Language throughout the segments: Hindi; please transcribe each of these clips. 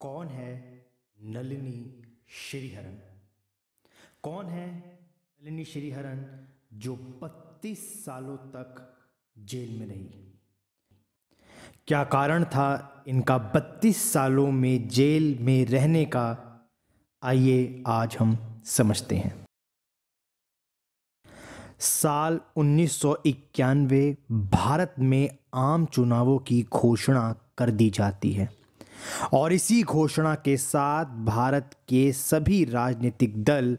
कौन है नलिनी श्रीहरन कौन है नलिनी श्रीहरन जो बत्तीस सालों तक जेल में रही क्या कारण था इनका बत्तीस सालों में जेल में रहने का आइए आज हम समझते हैं साल उन्नीस भारत में आम चुनावों की घोषणा कर दी जाती है और इसी घोषणा के साथ भारत के सभी राजनीतिक दल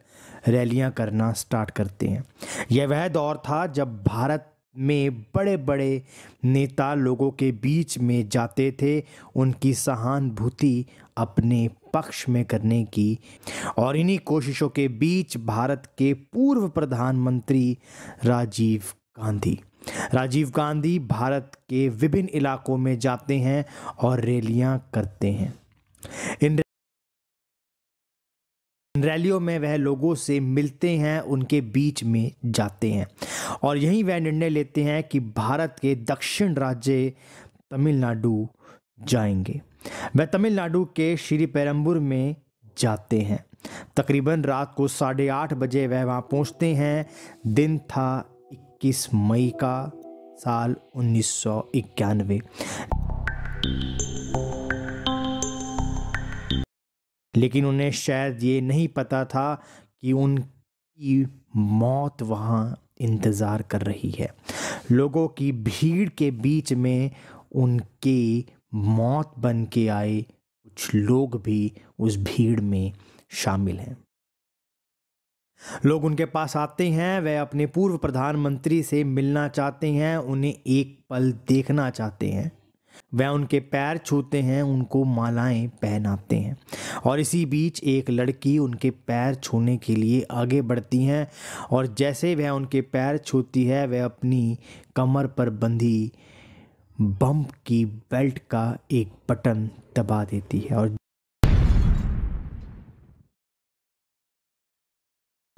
रैलियां करना स्टार्ट करते हैं यह वह दौर था जब भारत में बड़े बड़े नेता लोगों के बीच में जाते थे उनकी सहानुभूति अपने पक्ष में करने की और इन्हीं कोशिशों के बीच भारत के पूर्व प्रधानमंत्री राजीव गांधी राजीव गांधी भारत के विभिन्न इलाकों में जाते हैं और रैलियां करते हैं इन रैलियों में वह लोगों से मिलते हैं उनके बीच में जाते हैं और यहीं वह निर्णय लेते हैं कि भारत के दक्षिण राज्य तमिलनाडु जाएंगे वह तमिलनाडु के श्री पैरम्बूर में जाते हैं तकरीबन रात को साढ़े आठ बजे वह वहाँ पहुँचते हैं दिन था 21 मई का साल उन्नीस सौ इक्यानवे लेकिन उन्हें शायद ये नहीं पता था कि उनकी मौत वहाँ इंतज़ार कर रही है लोगों की भीड़ के बीच में उनके मौत बन के आए कुछ लोग भी उस भीड़ में शामिल हैं लोग उनके पास आते हैं वह अपने पूर्व प्रधानमंत्री से मिलना चाहते हैं उन्हें एक पल देखना चाहते हैं वह उनके पैर छूते हैं उनको मालाएं पहनाते हैं और इसी बीच एक लड़की उनके पैर छूने के लिए आगे बढ़ती हैं और जैसे वह उनके पैर छूती है वह अपनी कमर पर बंधी बम्प की बेल्ट का एक बटन दबा देती है और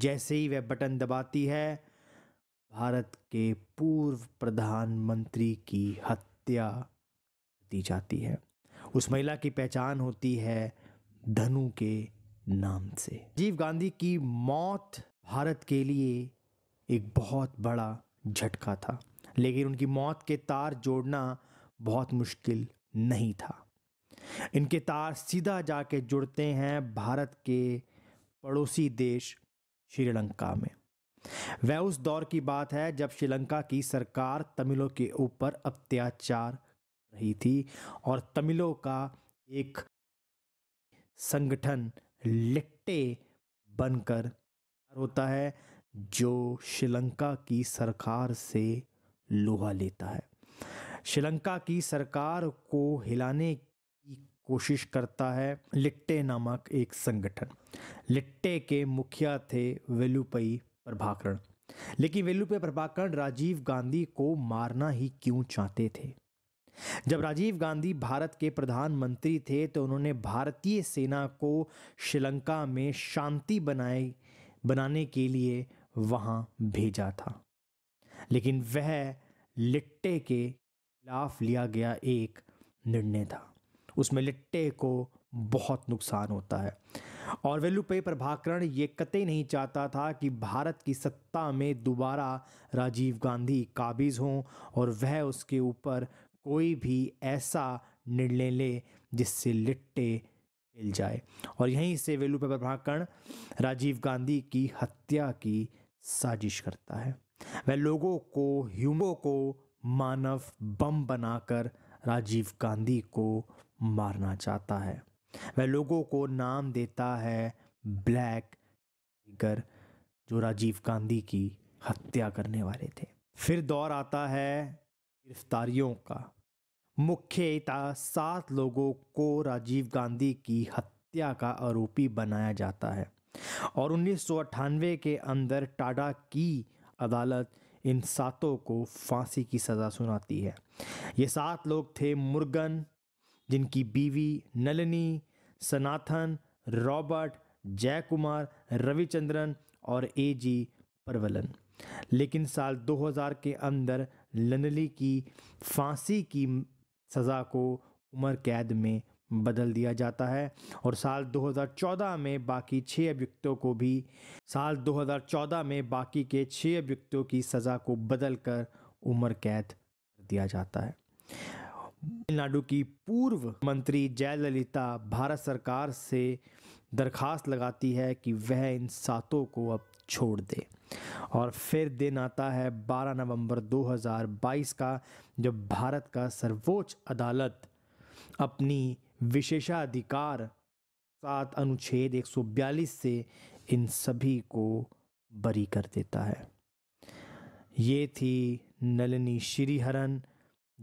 जैसे ही वह बटन दबाती है भारत के पूर्व प्रधानमंत्री की हत्या दी जाती है उस महिला की पहचान होती है धनु के नाम से राजीव गांधी की मौत भारत के लिए एक बहुत बड़ा झटका था लेकिन उनकी मौत के तार जोड़ना बहुत मुश्किल नहीं था इनके तार सीधा जाके जुड़ते हैं भारत के पड़ोसी देश श्रीलंका में वह उस दौर की बात है जब श्रीलंका की सरकार तमिलों के ऊपर अत्याचार रही थी और तमिलों का एक संगठन लिट्टे बनकर होता है जो श्रीलंका की सरकार से लोहा लेता है श्रीलंका की सरकार को हिलाने कोशिश करता है लिट्टे नामक एक संगठन लिट्टे के मुखिया थे वेलुपई प्रभाकरण लेकिन वेलुपई प्रभाकरण राजीव गांधी को मारना ही क्यों चाहते थे जब राजीव गांधी भारत के प्रधानमंत्री थे तो उन्होंने भारतीय सेना को श्रीलंका में शांति बनाए बनाने के लिए वहां भेजा था लेकिन वह लिट्टे के खिलाफ लिया गया एक निर्णय था उसमें लिट्टे को बहुत नुकसान होता है और वेल्लू प्रभाकरण ये कतई नहीं चाहता था कि भारत की सत्ता में दोबारा राजीव गांधी काबिज हों और वह उसके ऊपर कोई भी ऐसा निर्णय ले जिससे लिट्टे मिल जाए और यहीं से वेलू प्रभाकरण राजीव गांधी की हत्या की साजिश करता है वह लोगों को ह्यूमो को मानव बम बनाकर राजीव गांधी को मारना चाहता है वह लोगों को नाम देता है ब्लैक टाइगर जो राजीव गांधी की हत्या करने वाले थे फिर दौर आता है गिरफ्तारियों का मुख्यतः सात लोगों को राजीव गांधी की हत्या का आरोपी बनाया जाता है और उन्नीस के अंदर टाडा की अदालत इन सातों को फांसी की सज़ा सुनाती है ये सात लोग थे मुर्गन जिनकी बीवी नलनी सनाथन रॉबर्ट जय कुमार रविचंद्रन और ए जी परवलन लेकिन साल 2000 के अंदर लनली की फांसी की सज़ा को उम्र कैद में बदल दिया जाता है और साल 2014 में बाकी छः अभियुक्तों को भी साल 2014 में बाकी के छः अभियुक्तों की सज़ा को बदल कर उम्र कैद कर दिया जाता है तमिलनाडु की पूर्व मंत्री जयललिता भारत सरकार से दरखास्त लगाती है कि वह इन सातों को अब छोड़ दे और फिर दिन आता है 12 नवंबर 2022 का जब भारत का सर्वोच्च अदालत अपनी विशेषाधिकार सात अनुच्छेद 142 से इन सभी को बरी कर देता है ये थी नलिनी श्रीहरन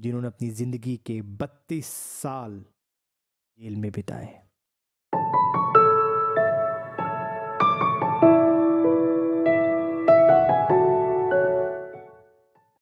जिन्होंने अपनी ज़िंदगी के 32 साल जेल में बिताए